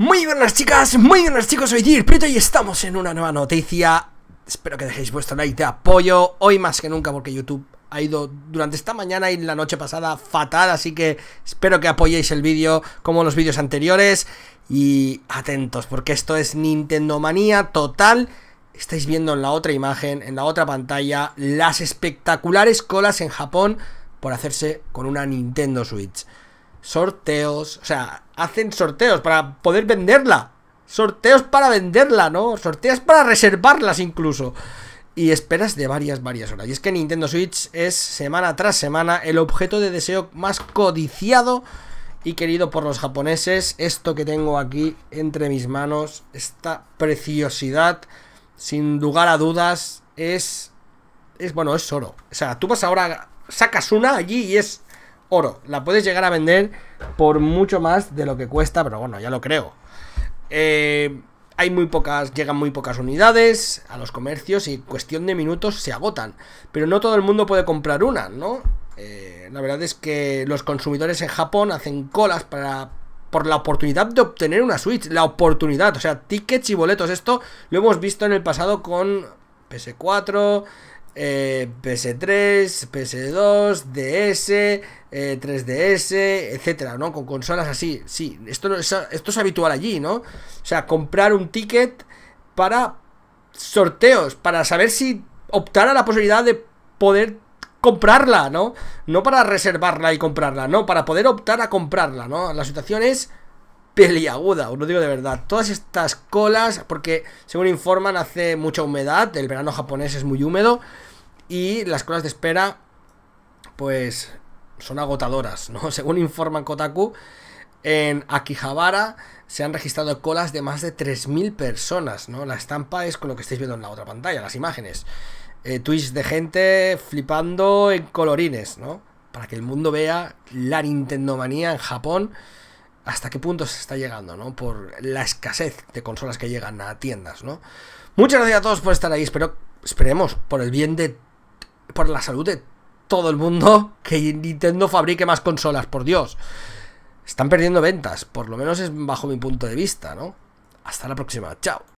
Muy buenas chicas, muy buenas chicos, soy Dir y estamos en una nueva noticia Espero que dejéis vuestro like de apoyo hoy más que nunca porque YouTube ha ido durante esta mañana y la noche pasada fatal Así que espero que apoyéis el vídeo como los vídeos anteriores Y atentos porque esto es Nintendo Manía total Estáis viendo en la otra imagen, en la otra pantalla, las espectaculares colas en Japón por hacerse con una Nintendo Switch sorteos, o sea, hacen sorteos para poder venderla. Sorteos para venderla, ¿no? Sorteos para reservarlas incluso. Y esperas de varias, varias horas. Y es que Nintendo Switch es semana tras semana el objeto de deseo más codiciado y querido por los japoneses. Esto que tengo aquí entre mis manos, esta preciosidad, sin lugar a dudas, es... Es bueno, es oro. O sea, tú vas ahora, sacas una allí y es oro. La puedes llegar a vender por mucho más de lo que cuesta, pero bueno, ya lo creo. Eh, hay muy pocas, llegan muy pocas unidades a los comercios y cuestión de minutos se agotan. Pero no todo el mundo puede comprar una, ¿no? Eh, la verdad es que los consumidores en Japón hacen colas para por la oportunidad de obtener una Switch, la oportunidad, o sea, tickets y boletos. Esto lo hemos visto en el pasado con PS4, PS3, PS2, DS, 3DS, etcétera, ¿no? Con consolas así. Sí, esto, esto es habitual allí, ¿no? O sea, comprar un ticket para sorteos, para saber si optar a la posibilidad de poder comprarla, ¿no? No para reservarla y comprarla, no, para poder optar a comprarla, ¿no? La situación es peliaguda, os lo digo de verdad. Todas estas colas, porque según informan hace mucha humedad, el verano japonés es muy húmedo y las colas de espera pues son agotadoras, ¿no? Según informan Kotaku, en Akihabara se han registrado colas de más de 3.000 personas, ¿no? La estampa es con lo que estáis viendo en la otra pantalla, las imágenes. Twitch eh, tweets de gente flipando en colorines, ¿no? Para que el mundo vea la Nintendo manía en Japón hasta qué punto se está llegando, ¿no? Por la escasez de consolas que llegan a tiendas, ¿no? Muchas gracias a todos por estar ahí. Espero, esperemos, por el bien de. por la salud de todo el mundo, que Nintendo fabrique más consolas, por Dios. Están perdiendo ventas, por lo menos es bajo mi punto de vista, ¿no? Hasta la próxima, chao.